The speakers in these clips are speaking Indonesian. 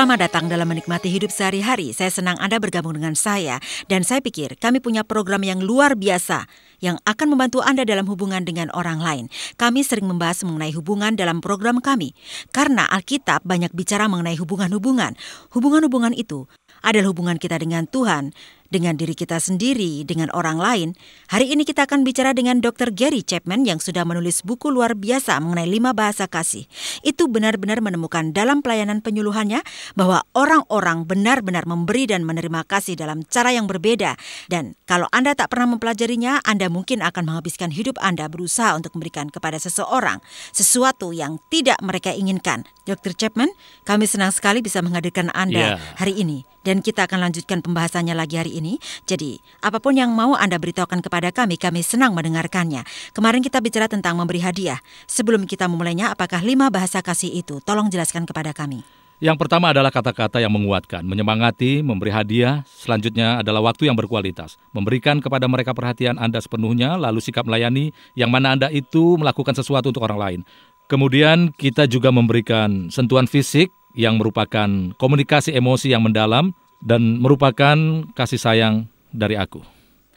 Selamat datang dalam menikmati hidup sehari-hari. Saya senang Anda bergabung dengan saya dan saya pikir kami punya program yang luar biasa yang akan membantu Anda dalam hubungan dengan orang lain. Kami sering membahas mengenai hubungan dalam program kami karena Alkitab banyak bicara mengenai hubungan-hubungan. Hubungan-hubungan itu adalah hubungan kita dengan Tuhan dengan diri kita sendiri, dengan orang lain. Hari ini kita akan bicara dengan Dr. Gary Chapman yang sudah menulis buku luar biasa mengenai lima bahasa kasih. Itu benar-benar menemukan dalam pelayanan penyuluhannya bahwa orang-orang benar-benar memberi dan menerima kasih dalam cara yang berbeda. Dan kalau Anda tak pernah mempelajarinya, Anda mungkin akan menghabiskan hidup Anda berusaha untuk memberikan kepada seseorang sesuatu yang tidak mereka inginkan. Dr. Chapman, kami senang sekali bisa menghadirkan Anda yeah. hari ini. Dan kita akan lanjutkan pembahasannya lagi hari ini. Jadi, apapun yang mau Anda beritahukan kepada kami, kami senang mendengarkannya. Kemarin kita bicara tentang memberi hadiah. Sebelum kita memulainya, apakah lima bahasa kasih itu? Tolong jelaskan kepada kami. Yang pertama adalah kata-kata yang menguatkan, menyemangati, memberi hadiah. Selanjutnya adalah waktu yang berkualitas, memberikan kepada mereka perhatian Anda sepenuhnya, lalu sikap melayani, yang mana Anda itu melakukan sesuatu untuk orang lain. Kemudian kita juga memberikan sentuhan fisik, yang merupakan komunikasi emosi yang mendalam dan merupakan kasih sayang dari aku.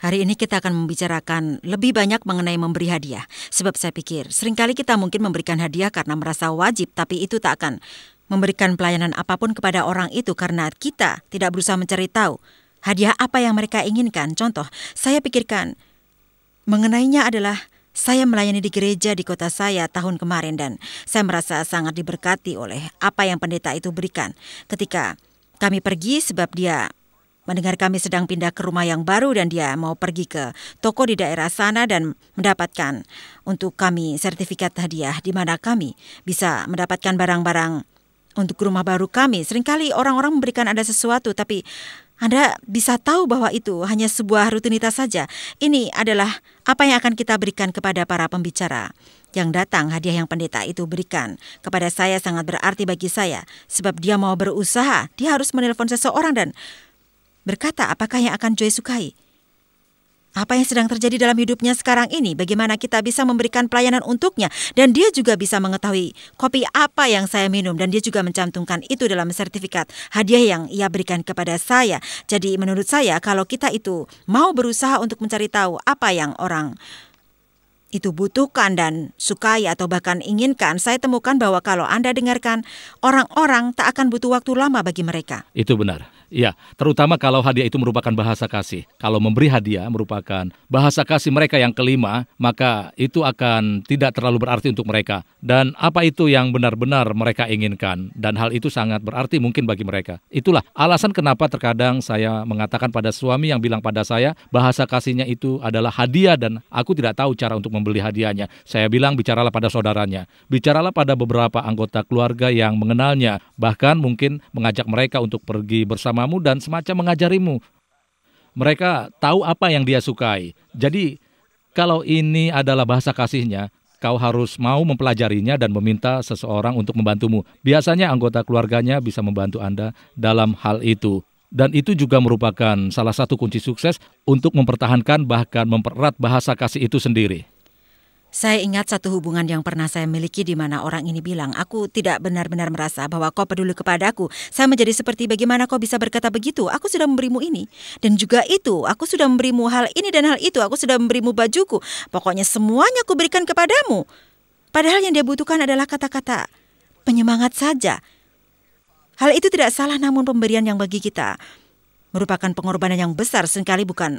Hari ini kita akan membicarakan lebih banyak mengenai memberi hadiah. Sebab saya pikir seringkali kita mungkin memberikan hadiah karena merasa wajib, tapi itu tak akan memberikan pelayanan apapun kepada orang itu karena kita tidak berusaha mencari tahu hadiah apa yang mereka inginkan. Contoh, saya pikirkan mengenainya adalah saya melayani di gereja di kota saya tahun kemarin dan saya merasa sangat diberkati oleh apa yang pendeta itu berikan. Ketika kami pergi sebab dia mendengar kami sedang pindah ke rumah yang baru dan dia mau pergi ke toko di daerah sana dan mendapatkan untuk kami sertifikat hadiah di mana kami bisa mendapatkan barang-barang untuk rumah baru kami. Seringkali orang-orang memberikan ada sesuatu tapi anda bisa tahu bahwa itu hanya sebuah rutinitas saja. Ini adalah apa yang akan kita berikan kepada para pembicara yang datang hadiah yang pendeta itu berikan kepada saya sangat berarti bagi saya sebab dia mau berusaha dia harus menelpon seseorang dan berkata apakah yang akan Joy sukai apa yang sedang terjadi dalam hidupnya sekarang ini, bagaimana kita bisa memberikan pelayanan untuknya, dan dia juga bisa mengetahui kopi apa yang saya minum, dan dia juga mencantumkan itu dalam sertifikat hadiah yang ia berikan kepada saya. Jadi, menurut saya, kalau kita itu mau berusaha untuk mencari tahu apa yang orang itu butuhkan dan sukai atau bahkan inginkan, saya temukan bahwa kalau Anda dengarkan, orang-orang tak akan butuh waktu lama bagi mereka. Itu benar. Iya, terutama kalau hadiah itu merupakan bahasa kasih. Kalau memberi hadiah merupakan bahasa kasih mereka yang kelima, maka itu akan tidak terlalu berarti untuk mereka. Dan apa itu yang benar-benar mereka inginkan, dan hal itu sangat berarti mungkin bagi mereka. Itulah alasan kenapa terkadang saya mengatakan pada suami yang bilang pada saya, bahasa kasihnya itu adalah hadiah, dan aku tidak tahu cara untuk membeli hadiahnya. Saya bilang, bicaralah pada saudaranya, bicaralah pada beberapa anggota keluarga yang mengenalnya, bahkan mungkin mengajak mereka untuk pergi bersama agamamu dan semacam mengajarimu. Mereka tahu apa yang dia sukai. Jadi, kalau ini adalah bahasa kasihnya, kau harus mau mempelajarinya dan meminta seseorang untuk membantumu. Biasanya anggota keluarganya bisa membantu Anda dalam hal itu. Dan itu juga merupakan salah satu kunci sukses untuk mempertahankan bahkan mempererat bahasa kasih itu sendiri. Saya ingat satu hubungan yang pernah saya miliki di mana orang ini bilang, aku tidak benar-benar merasa bahwa kau peduli kepada aku. Saya menjadi seperti bagaimana kau bisa berkata begitu, aku sudah memberimu ini. Dan juga itu, aku sudah memberimu hal ini dan hal itu, aku sudah memberimu bajuku. Pokoknya semuanya aku berikan kepadamu. Padahal yang dia butuhkan adalah kata-kata penyemangat saja. Hal itu tidak salah namun pemberian yang bagi kita merupakan pengorbanan yang besar sekali, bukan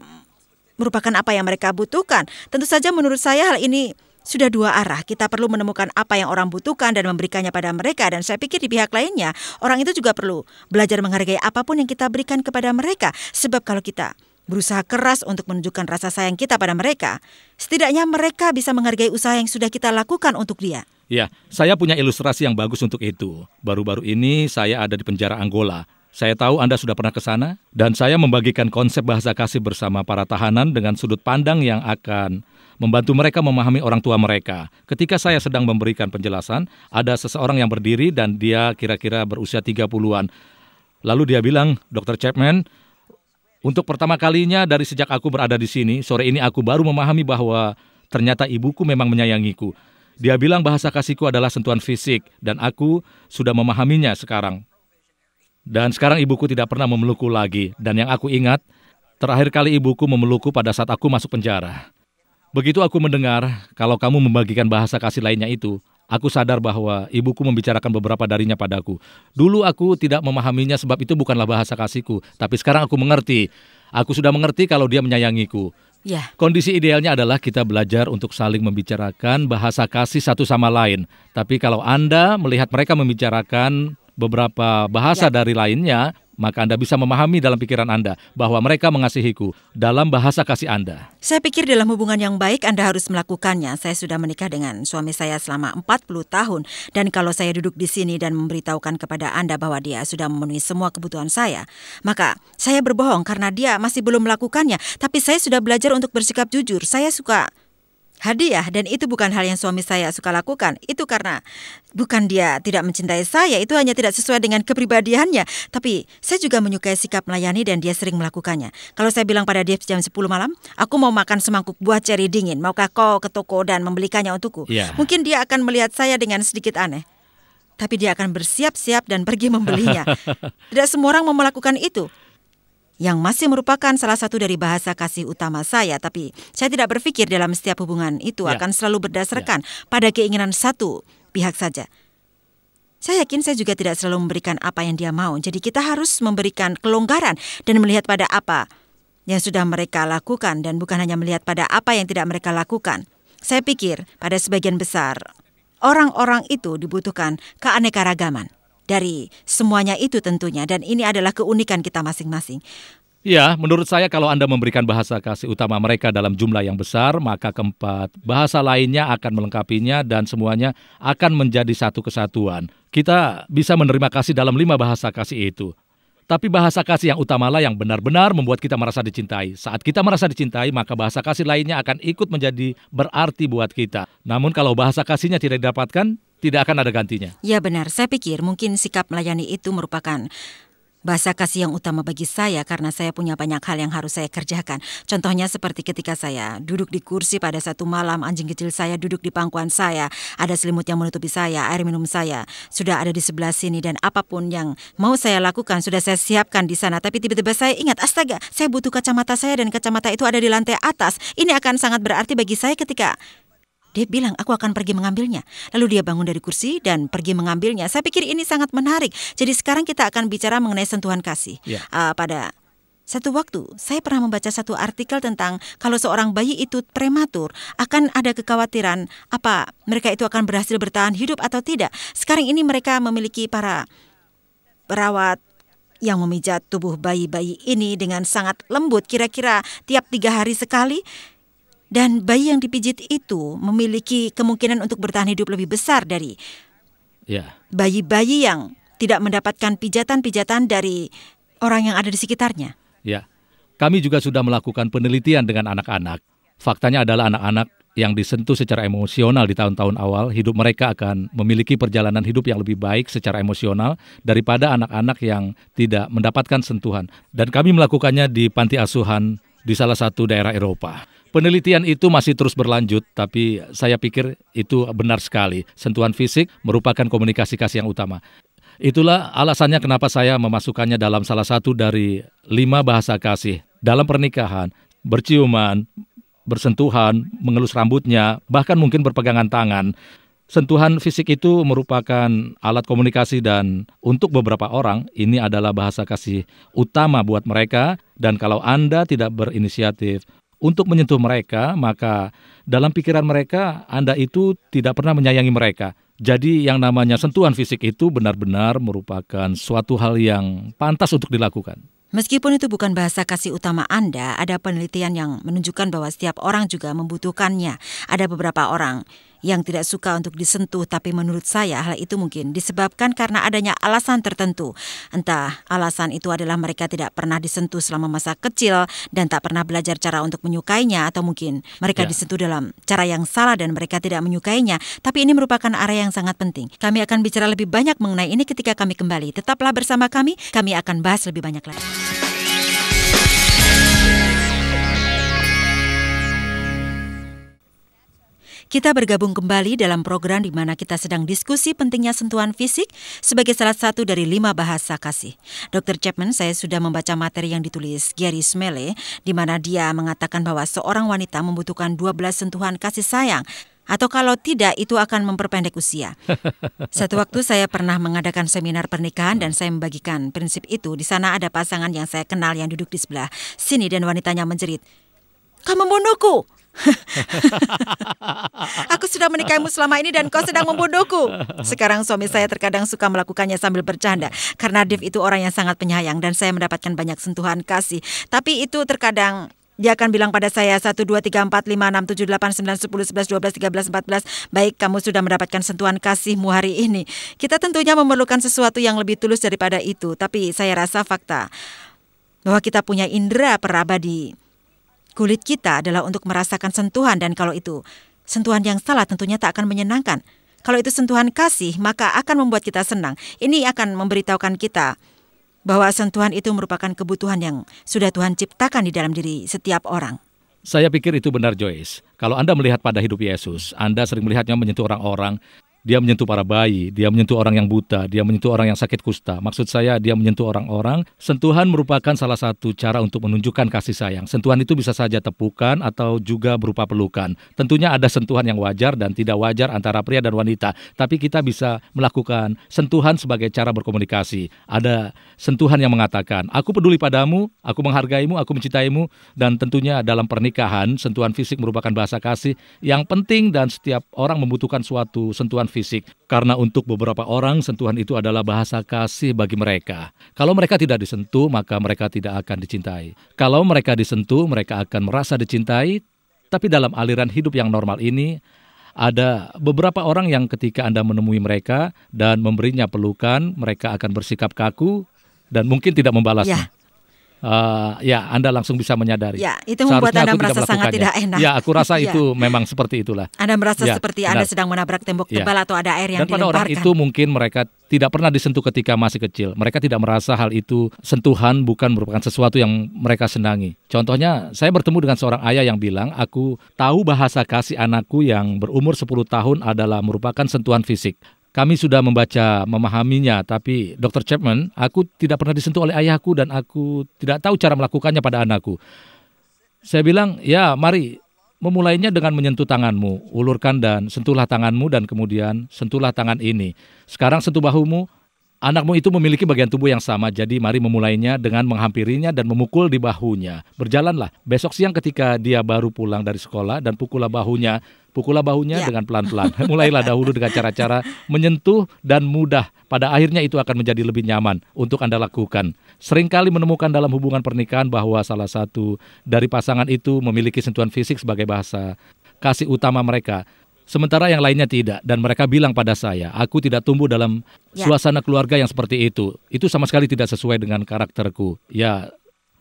merupakan apa yang mereka butuhkan. Tentu saja menurut saya hal ini sudah dua arah. Kita perlu menemukan apa yang orang butuhkan dan memberikannya pada mereka. Dan saya pikir di pihak lainnya, orang itu juga perlu belajar menghargai apapun yang kita berikan kepada mereka. Sebab kalau kita berusaha keras untuk menunjukkan rasa sayang kita pada mereka, setidaknya mereka bisa menghargai usaha yang sudah kita lakukan untuk dia. Ya, saya punya ilustrasi yang bagus untuk itu. Baru-baru ini saya ada di penjara Angola. Saya tahu Anda sudah pernah ke sana, dan saya membagikan konsep bahasa kasih bersama para tahanan dengan sudut pandang yang akan membantu mereka memahami orang tua mereka. Ketika saya sedang memberikan penjelasan, ada seseorang yang berdiri dan dia kira-kira berusia 30-an. Lalu dia bilang, Dr. Chapman, untuk pertama kalinya dari sejak aku berada di sini, sore ini aku baru memahami bahwa ternyata ibuku memang menyayangiku. Dia bilang bahasa kasihku adalah sentuhan fisik, dan aku sudah memahaminya sekarang. Dan sekarang ibuku tidak pernah memelukku lagi. Dan yang aku ingat, terakhir kali ibuku memelukku pada saat aku masuk penjara. Begitu aku mendengar, kalau kamu membagikan bahasa kasih lainnya itu, aku sadar bahwa ibuku membicarakan beberapa darinya padaku. Dulu aku tidak memahaminya sebab itu bukanlah bahasa kasihku. Tapi sekarang aku mengerti. Aku sudah mengerti kalau dia menyayangiku. Ya. Kondisi idealnya adalah kita belajar untuk saling membicarakan bahasa kasih satu sama lain. Tapi kalau Anda melihat mereka membicarakan beberapa bahasa ya. dari lainnya, maka Anda bisa memahami dalam pikiran Anda bahwa mereka mengasihiku dalam bahasa kasih Anda. Saya pikir dalam hubungan yang baik Anda harus melakukannya. Saya sudah menikah dengan suami saya selama 40 tahun dan kalau saya duduk di sini dan memberitahukan kepada Anda bahwa dia sudah memenuhi semua kebutuhan saya, maka saya berbohong karena dia masih belum melakukannya. Tapi saya sudah belajar untuk bersikap jujur. Saya suka hadiah dan itu bukan hal yang suami saya suka lakukan. Itu karena bukan dia tidak mencintai saya, itu hanya tidak sesuai dengan kepribadiannya. Tapi saya juga menyukai sikap melayani dan dia sering melakukannya. Kalau saya bilang pada dia jam 10 malam, aku mau makan semangkuk buah ceri dingin, maukah kau ke toko dan membelikannya untukku? Ya. Mungkin dia akan melihat saya dengan sedikit aneh tapi dia akan bersiap-siap dan pergi membelinya. Tidak semua orang mau melakukan itu yang masih merupakan salah satu dari bahasa kasih utama saya. Tapi saya tidak berpikir dalam setiap hubungan itu ya. akan selalu berdasarkan ya. pada keinginan satu pihak saja. Saya yakin saya juga tidak selalu memberikan apa yang dia mau. Jadi kita harus memberikan kelonggaran dan melihat pada apa yang sudah mereka lakukan dan bukan hanya melihat pada apa yang tidak mereka lakukan. Saya pikir pada sebagian besar orang-orang itu dibutuhkan keanekaragaman dari semuanya itu tentunya dan ini adalah keunikan kita masing-masing. Ya, menurut saya kalau Anda memberikan bahasa kasih utama mereka dalam jumlah yang besar, maka keempat bahasa lainnya akan melengkapinya dan semuanya akan menjadi satu kesatuan. Kita bisa menerima kasih dalam lima bahasa kasih itu. Tapi bahasa kasih yang utamalah yang benar-benar membuat kita merasa dicintai. Saat kita merasa dicintai, maka bahasa kasih lainnya akan ikut menjadi berarti buat kita. Namun kalau bahasa kasihnya tidak didapatkan, tidak akan ada gantinya. Ya benar, saya pikir mungkin sikap melayani itu merupakan bahasa kasih yang utama bagi saya karena saya punya banyak hal yang harus saya kerjakan. Contohnya seperti ketika saya duduk di kursi pada satu malam, anjing kecil saya duduk di pangkuan saya, ada selimut yang menutupi saya, air minum saya sudah ada di sebelah sini dan apapun yang mau saya lakukan sudah saya siapkan di sana. Tapi tiba-tiba saya ingat, astaga, saya butuh kacamata saya dan kacamata itu ada di lantai atas. Ini akan sangat berarti bagi saya ketika dia bilang, aku akan pergi mengambilnya. Lalu dia bangun dari kursi dan pergi mengambilnya. Saya pikir ini sangat menarik. Jadi sekarang kita akan bicara mengenai sentuhan kasih. Yeah. Ya. Uh, pada satu waktu, saya pernah membaca satu artikel tentang kalau seorang bayi itu prematur, akan ada kekhawatiran apa mereka itu akan berhasil bertahan hidup atau tidak. Sekarang ini mereka memiliki para perawat yang memijat tubuh bayi-bayi ini dengan sangat lembut, kira-kira tiap tiga hari sekali. Dan bayi yang dipijit itu memiliki kemungkinan untuk bertahan hidup lebih besar dari ya. bayi-bayi yang tidak mendapatkan pijatan-pijatan dari orang yang ada di sekitarnya. Ya, kami juga sudah melakukan penelitian dengan anak-anak. Faktanya adalah anak-anak yang disentuh secara emosional di tahun-tahun awal, hidup mereka akan memiliki perjalanan hidup yang lebih baik secara emosional daripada anak-anak yang tidak mendapatkan sentuhan. Dan kami melakukannya di panti asuhan di salah satu daerah Eropa. Penelitian itu masih terus berlanjut, tapi saya pikir itu benar sekali. Sentuhan fisik merupakan komunikasi kasih yang utama. Itulah alasannya kenapa saya memasukkannya dalam salah satu dari lima bahasa kasih. Dalam pernikahan, berciuman, bersentuhan, mengelus rambutnya, bahkan mungkin berpegangan tangan. Sentuhan fisik itu merupakan alat komunikasi dan untuk beberapa orang ini adalah bahasa kasih utama buat mereka dan kalau Anda tidak berinisiatif untuk menyentuh mereka, maka dalam pikiran mereka Anda itu tidak pernah menyayangi mereka. Jadi yang namanya sentuhan fisik itu benar-benar merupakan suatu hal yang pantas untuk dilakukan. Meskipun itu bukan bahasa kasih utama Anda, ada penelitian yang menunjukkan bahwa setiap orang juga membutuhkannya. Ada beberapa orang yang tidak suka untuk disentuh, tapi menurut saya hal itu mungkin disebabkan karena adanya alasan tertentu. Entah alasan itu adalah mereka tidak pernah disentuh selama masa kecil dan tak pernah belajar cara untuk menyukainya, atau mungkin mereka ya. disentuh dalam cara yang salah dan mereka tidak menyukainya. Tapi ini merupakan area yang sangat penting. Kami akan bicara lebih banyak mengenai ini ketika kami kembali. Tetaplah bersama kami, kami akan bahas lebih banyak lagi. Kita bergabung kembali dalam program di mana kita sedang diskusi pentingnya sentuhan fisik sebagai salah satu dari lima bahasa kasih. Dr. Chapman, saya sudah membaca materi yang ditulis Gary Smele, di mana dia mengatakan bahwa seorang wanita membutuhkan 12 sentuhan kasih sayang atau kalau tidak itu akan memperpendek usia. Satu waktu saya pernah mengadakan seminar pernikahan dan saya membagikan prinsip itu. Di sana ada pasangan yang saya kenal yang duduk di sebelah sini dan wanitanya menjerit, "Kamu membunuhku!" Aku sudah menikahimu selama ini dan kau sedang membodohku. Sekarang suami saya terkadang suka melakukannya sambil bercanda. Karena Dev itu orang yang sangat penyayang dan saya mendapatkan banyak sentuhan kasih. Tapi itu terkadang dia akan bilang pada saya 1, 2, 3, 4, 5, 6, 7, 8, 9, 10, 11, 12, 13, 14 Baik kamu sudah mendapatkan sentuhan kasihmu hari ini Kita tentunya memerlukan sesuatu yang lebih tulus daripada itu Tapi saya rasa fakta bahwa kita punya indera perabadi Kulit kita adalah untuk merasakan sentuhan dan kalau itu sentuhan yang salah tentunya tak akan menyenangkan. Kalau itu sentuhan kasih, maka akan membuat kita senang. Ini akan memberitahukan kita bahwa sentuhan itu merupakan kebutuhan yang sudah Tuhan ciptakan di dalam diri setiap orang. Saya pikir itu benar Joyce. Kalau Anda melihat pada hidup Yesus, Anda sering melihatnya menyentuh orang-orang, dia menyentuh para bayi, dia menyentuh orang yang buta, dia menyentuh orang yang sakit kusta. Maksud saya dia menyentuh orang-orang. Sentuhan merupakan salah satu cara untuk menunjukkan kasih sayang. Sentuhan itu bisa saja tepukan atau juga berupa pelukan. Tentunya ada sentuhan yang wajar dan tidak wajar antara pria dan wanita. Tapi kita bisa melakukan sentuhan sebagai cara berkomunikasi. Ada sentuhan yang mengatakan, aku peduli padamu, aku menghargaimu, aku mencintaimu. Dan tentunya dalam pernikahan, sentuhan fisik merupakan bahasa kasih yang penting dan setiap orang membutuhkan suatu sentuhan fisik. Karena untuk beberapa orang sentuhan itu adalah bahasa kasih bagi mereka. Kalau mereka tidak disentuh, maka mereka tidak akan dicintai. Kalau mereka disentuh, mereka akan merasa dicintai. Tapi dalam aliran hidup yang normal ini, ada beberapa orang yang ketika Anda menemui mereka dan memberinya pelukan, mereka akan bersikap kaku dan mungkin tidak membalasnya. Ya uh, ya Anda langsung bisa menyadari. Ya, itu membuat Seharusnya Anda merasa sangat tidak enak. Ya, aku rasa ya. itu ya. memang seperti itulah. Anda merasa ya, seperti benar. Anda sedang menabrak tembok ya. tebal atau ada air yang Dan pada orang itu mungkin mereka tidak pernah disentuh ketika masih kecil. Mereka tidak merasa hal itu sentuhan bukan merupakan sesuatu yang mereka senangi. Contohnya, saya bertemu dengan seorang ayah yang bilang, "Aku tahu bahasa kasih anakku yang berumur 10 tahun adalah merupakan sentuhan fisik kami sudah membaca, memahaminya, tapi Dr. Chapman, aku tidak pernah disentuh oleh ayahku dan aku tidak tahu cara melakukannya pada anakku. Saya bilang, ya mari memulainya dengan menyentuh tanganmu, ulurkan dan sentuhlah tanganmu dan kemudian sentuhlah tangan ini. Sekarang sentuh bahumu, anakmu itu memiliki bagian tubuh yang sama, jadi mari memulainya dengan menghampirinya dan memukul di bahunya. Berjalanlah, besok siang ketika dia baru pulang dari sekolah dan pukullah bahunya Pukullah bahunya ya. dengan pelan-pelan. Mulailah dahulu dengan cara-cara menyentuh dan mudah. Pada akhirnya itu akan menjadi lebih nyaman untuk Anda lakukan. Seringkali menemukan dalam hubungan pernikahan bahwa salah satu dari pasangan itu memiliki sentuhan fisik sebagai bahasa kasih utama mereka. Sementara yang lainnya tidak dan mereka bilang pada saya, aku tidak tumbuh dalam ya. suasana keluarga yang seperti itu. Itu sama sekali tidak sesuai dengan karakterku. Ya,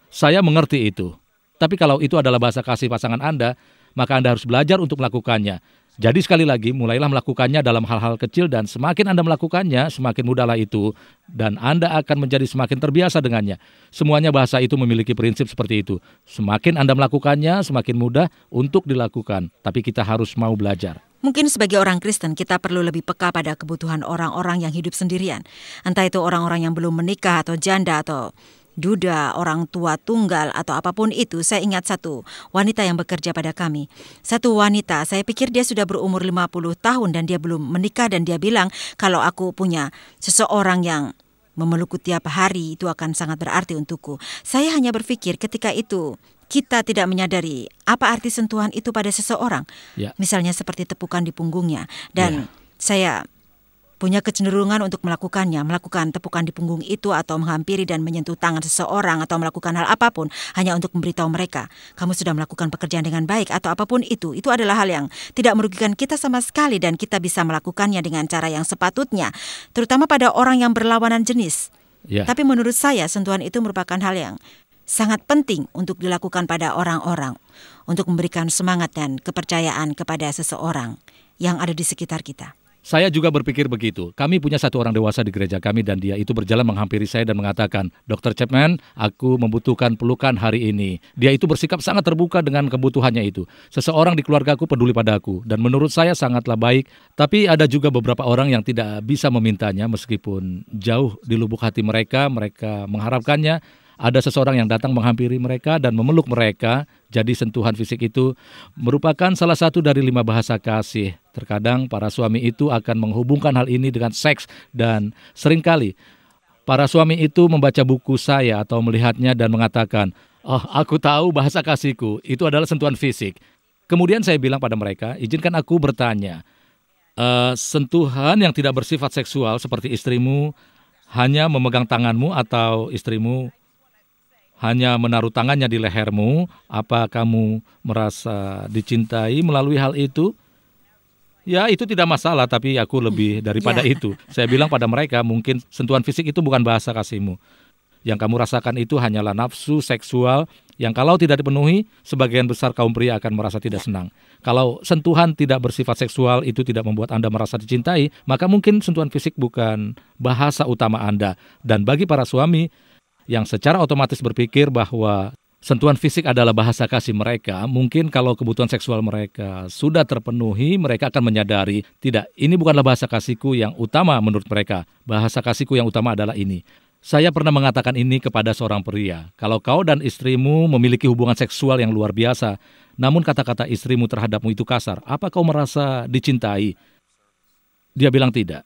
saya mengerti itu. Tapi kalau itu adalah bahasa kasih pasangan Anda, maka Anda harus belajar untuk melakukannya. Jadi sekali lagi, mulailah melakukannya dalam hal-hal kecil dan semakin Anda melakukannya, semakin mudahlah itu dan Anda akan menjadi semakin terbiasa dengannya. Semuanya bahasa itu memiliki prinsip seperti itu. Semakin Anda melakukannya, semakin mudah untuk dilakukan, tapi kita harus mau belajar. Mungkin sebagai orang Kristen kita perlu lebih peka pada kebutuhan orang-orang yang hidup sendirian. Entah itu orang-orang yang belum menikah atau janda atau duda, orang tua tunggal, atau apapun itu, saya ingat satu wanita yang bekerja pada kami. Satu wanita, saya pikir dia sudah berumur 50 tahun dan dia belum menikah dan dia bilang kalau aku punya seseorang yang memelukku tiap hari itu akan sangat berarti untukku. Saya hanya berpikir ketika itu kita tidak menyadari apa arti sentuhan itu pada seseorang. Ya. Misalnya seperti tepukan di punggungnya dan ya. saya punya kecenderungan untuk melakukannya, melakukan tepukan di punggung itu atau menghampiri dan menyentuh tangan seseorang atau melakukan hal apapun hanya untuk memberitahu mereka, kamu sudah melakukan pekerjaan dengan baik atau apapun itu, itu adalah hal yang tidak merugikan kita sama sekali dan kita bisa melakukannya dengan cara yang sepatutnya, terutama pada orang yang berlawanan jenis. Ya. Tapi menurut saya sentuhan itu merupakan hal yang sangat penting untuk dilakukan pada orang-orang untuk memberikan semangat dan kepercayaan kepada seseorang yang ada di sekitar kita. Saya juga berpikir begitu. Kami punya satu orang dewasa di gereja kami dan dia itu berjalan menghampiri saya dan mengatakan, Dr. Chapman, aku membutuhkan pelukan hari ini. Dia itu bersikap sangat terbuka dengan kebutuhannya itu. Seseorang di keluarga aku peduli padaku dan menurut saya sangatlah baik. Tapi ada juga beberapa orang yang tidak bisa memintanya meskipun jauh di lubuk hati mereka, mereka mengharapkannya ada seseorang yang datang menghampiri mereka dan memeluk mereka. Jadi sentuhan fisik itu merupakan salah satu dari lima bahasa kasih. Terkadang para suami itu akan menghubungkan hal ini dengan seks dan seringkali para suami itu membaca buku saya atau melihatnya dan mengatakan, "Oh, aku tahu bahasa kasihku. Itu adalah sentuhan fisik." Kemudian saya bilang pada mereka, "Izinkan aku bertanya, e, sentuhan yang tidak bersifat seksual seperti istrimu hanya memegang tanganmu atau istrimu hanya menaruh tangannya di lehermu, apa kamu merasa dicintai melalui hal itu? Ya, itu tidak masalah, tapi aku lebih daripada yeah. itu. Saya bilang pada mereka, mungkin sentuhan fisik itu bukan bahasa kasihmu. Yang kamu rasakan itu hanyalah nafsu seksual yang kalau tidak dipenuhi, sebagian besar kaum pria akan merasa tidak ya. senang. Kalau sentuhan tidak bersifat seksual itu tidak membuat Anda merasa dicintai, maka mungkin sentuhan fisik bukan bahasa utama Anda. Dan bagi para suami, yang secara otomatis berpikir bahwa sentuhan fisik adalah bahasa kasih mereka, mungkin kalau kebutuhan seksual mereka sudah terpenuhi, mereka akan menyadari, tidak, ini bukanlah bahasa kasihku yang utama menurut mereka. Bahasa kasihku yang utama adalah ini. Saya pernah mengatakan ini kepada seorang pria. Kalau kau dan istrimu memiliki hubungan seksual yang luar biasa, namun kata-kata istrimu terhadapmu itu kasar, apa kau merasa dicintai? Dia bilang tidak.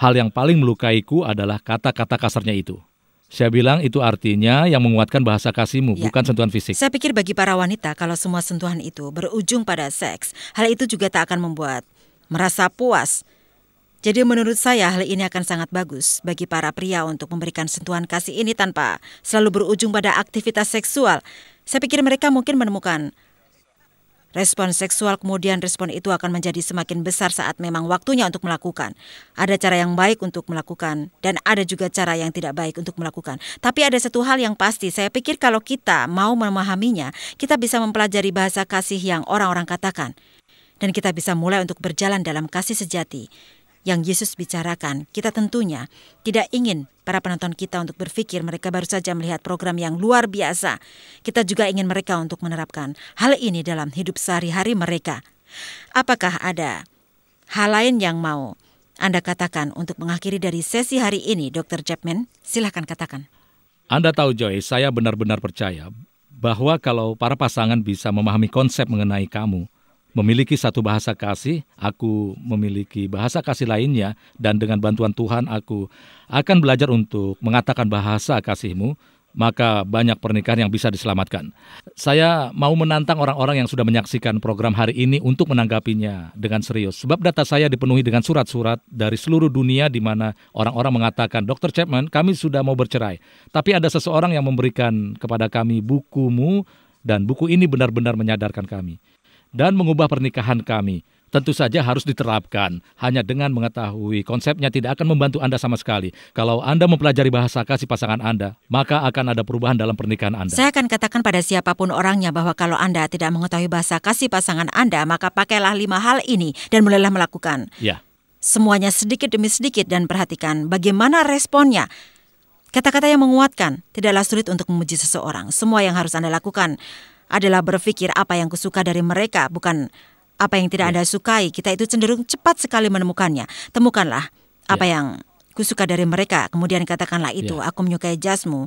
Hal yang paling melukaiku adalah kata-kata kasarnya itu. Saya bilang itu artinya yang menguatkan bahasa kasihmu, ya. bukan sentuhan fisik. Saya pikir bagi para wanita kalau semua sentuhan itu berujung pada seks, hal itu juga tak akan membuat merasa puas. Jadi menurut saya hal ini akan sangat bagus bagi para pria untuk memberikan sentuhan kasih ini tanpa selalu berujung pada aktivitas seksual. Saya pikir mereka mungkin menemukan Respon seksual kemudian respon itu akan menjadi semakin besar saat memang waktunya untuk melakukan. Ada cara yang baik untuk melakukan dan ada juga cara yang tidak baik untuk melakukan. Tapi ada satu hal yang pasti, saya pikir kalau kita mau memahaminya, kita bisa mempelajari bahasa kasih yang orang-orang katakan. Dan kita bisa mulai untuk berjalan dalam kasih sejati yang Yesus bicarakan, kita tentunya tidak ingin para penonton kita untuk berpikir mereka baru saja melihat program yang luar biasa. Kita juga ingin mereka untuk menerapkan hal ini dalam hidup sehari-hari mereka. Apakah ada hal lain yang mau Anda katakan untuk mengakhiri dari sesi hari ini, Dr. Chapman? Silahkan katakan. Anda tahu Joy, saya benar-benar percaya bahwa kalau para pasangan bisa memahami konsep mengenai kamu, memiliki satu bahasa kasih, aku memiliki bahasa kasih lainnya, dan dengan bantuan Tuhan aku akan belajar untuk mengatakan bahasa kasihmu, maka banyak pernikahan yang bisa diselamatkan. Saya mau menantang orang-orang yang sudah menyaksikan program hari ini untuk menanggapinya dengan serius. Sebab data saya dipenuhi dengan surat-surat dari seluruh dunia di mana orang-orang mengatakan, Dr. Chapman, kami sudah mau bercerai. Tapi ada seseorang yang memberikan kepada kami bukumu dan buku ini benar-benar menyadarkan kami dan mengubah pernikahan kami. Tentu saja harus diterapkan. Hanya dengan mengetahui konsepnya tidak akan membantu Anda sama sekali. Kalau Anda mempelajari bahasa kasih pasangan Anda, maka akan ada perubahan dalam pernikahan Anda. Saya akan katakan pada siapapun orangnya bahwa kalau Anda tidak mengetahui bahasa kasih pasangan Anda, maka pakailah lima hal ini dan mulailah melakukan. Ya. Semuanya sedikit demi sedikit dan perhatikan bagaimana responnya. Kata-kata yang menguatkan tidaklah sulit untuk memuji seseorang. Semua yang harus Anda lakukan adalah berpikir apa yang kusuka dari mereka, bukan apa yang tidak yeah. Anda sukai. Kita itu cenderung cepat sekali menemukannya. Temukanlah apa yeah. yang kusuka dari mereka. Kemudian katakanlah itu, yeah. aku menyukai jasmu,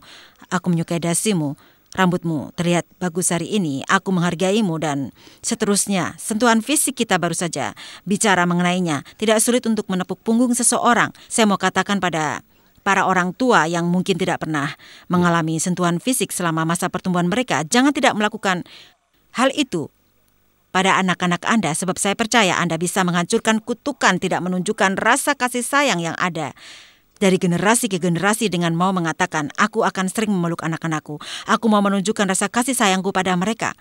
aku menyukai dasimu, rambutmu terlihat bagus hari ini, aku menghargaimu dan seterusnya. Sentuhan fisik kita baru saja bicara mengenainya. Tidak sulit untuk menepuk punggung seseorang. Saya mau katakan pada para orang tua yang mungkin tidak pernah ya. mengalami sentuhan fisik selama masa pertumbuhan mereka, jangan tidak melakukan hal itu pada anak-anak Anda sebab saya percaya Anda bisa menghancurkan kutukan tidak menunjukkan rasa kasih sayang yang ada dari generasi ke generasi dengan mau mengatakan, aku akan sering memeluk anak-anakku. Aku mau menunjukkan rasa kasih sayangku pada mereka.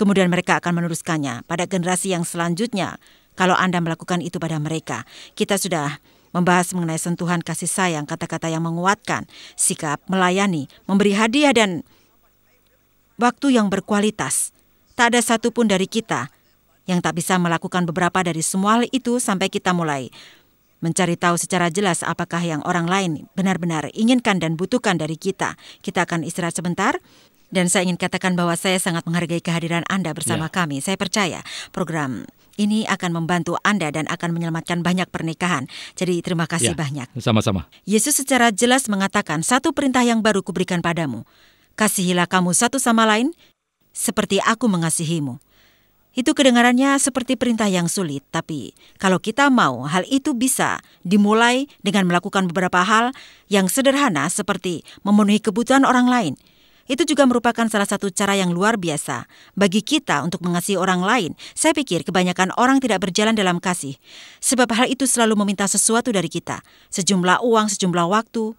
Kemudian mereka akan meneruskannya pada generasi yang selanjutnya. Kalau Anda melakukan itu pada mereka, kita sudah membahas mengenai sentuhan kasih sayang, kata-kata yang menguatkan, sikap melayani, memberi hadiah dan waktu yang berkualitas. Tak ada satupun dari kita yang tak bisa melakukan beberapa dari semua hal itu sampai kita mulai mencari tahu secara jelas apakah yang orang lain benar-benar inginkan dan butuhkan dari kita. Kita akan istirahat sebentar. Dan saya ingin katakan bahwa saya sangat menghargai kehadiran Anda bersama ya. kami. Saya percaya program ini akan membantu Anda dan akan menyelamatkan banyak pernikahan. Jadi terima kasih ya, banyak. Sama-sama. Yesus secara jelas mengatakan, satu perintah yang baru kuberikan padamu. Kasihilah kamu satu sama lain, seperti aku mengasihimu. Itu kedengarannya seperti perintah yang sulit, tapi kalau kita mau, hal itu bisa dimulai dengan melakukan beberapa hal yang sederhana seperti memenuhi kebutuhan orang lain – itu juga merupakan salah satu cara yang luar biasa bagi kita untuk mengasihi orang lain. Saya pikir kebanyakan orang tidak berjalan dalam kasih, sebab hal itu selalu meminta sesuatu dari kita, sejumlah uang, sejumlah waktu.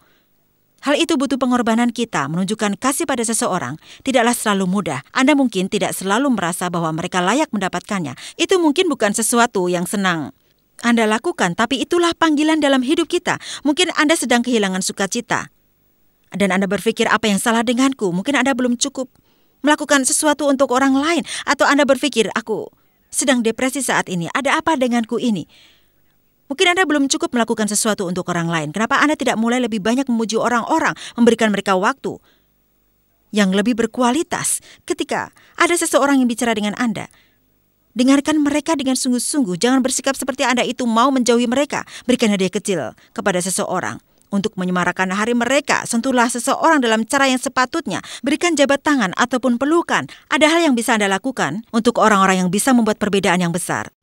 Hal itu butuh pengorbanan kita menunjukkan kasih pada seseorang. Tidaklah selalu mudah. Anda mungkin tidak selalu merasa bahwa mereka layak mendapatkannya. Itu mungkin bukan sesuatu yang senang anda lakukan, tapi itulah panggilan dalam hidup kita. Mungkin Anda sedang kehilangan sukacita. Dan Anda berpikir apa yang salah denganku? Mungkin Anda belum cukup melakukan sesuatu untuk orang lain. Atau Anda berpikir aku sedang depresi saat ini. Ada apa denganku ini? Mungkin Anda belum cukup melakukan sesuatu untuk orang lain. Kenapa Anda tidak mulai lebih banyak memuji orang-orang, memberikan mereka waktu yang lebih berkualitas ketika ada seseorang yang bicara dengan Anda? Dengarkan mereka dengan sungguh-sungguh. Jangan bersikap seperti Anda itu mau menjauhi mereka. Berikan hadiah kecil kepada seseorang. Untuk menyemarakan hari mereka, sentuhlah seseorang dalam cara yang sepatutnya. Berikan jabat tangan ataupun pelukan. Ada hal yang bisa Anda lakukan untuk orang-orang yang bisa membuat perbedaan yang besar.